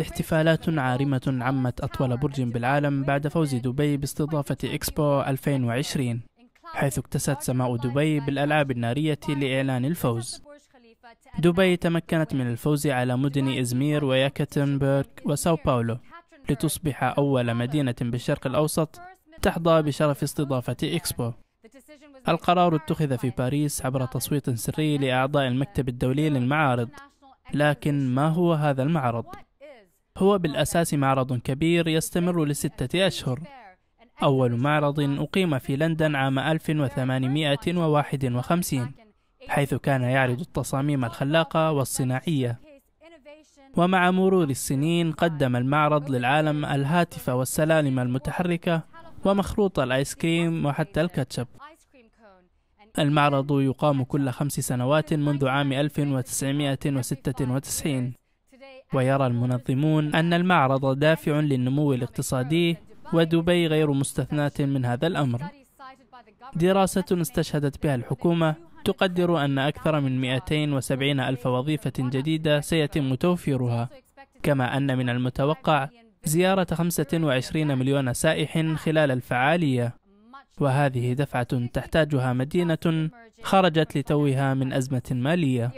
احتفالات عارمة عمت أطول برج بالعالم بعد فوز دبي باستضافة إكسبو 2020 حيث اكتست سماء دبي بالألعاب النارية لإعلان الفوز دبي تمكنت من الفوز على مدن إزمير ويكاتنبرغ وساو باولو لتصبح أول مدينة بالشرق الأوسط تحظى بشرف استضافة إكسبو القرار اتخذ في باريس عبر تصويت سري لأعضاء المكتب الدولي للمعارض لكن ما هو هذا المعرض؟ هو بالأساس معرض كبير يستمر لستة أشهر أول معرض أقيم في لندن عام 1851 حيث كان يعرض التصاميم الخلاقة والصناعية ومع مرور السنين قدم المعرض للعالم الهاتف والسلالم المتحركة ومخروط الآيس كريم وحتى الكاتشب المعرض يقام كل خمس سنوات منذ عام 1996 ويرى المنظمون أن المعرض دافع للنمو الاقتصادي ودبي غير مستثناة من هذا الأمر دراسة استشهدت بها الحكومة تقدر أن أكثر من 270 ألف وظيفة جديدة سيتم توفيرها كما أن من المتوقع زيارة 25 مليون سائح خلال الفعالية وهذه دفعة تحتاجها مدينة خرجت لتوها من أزمة مالية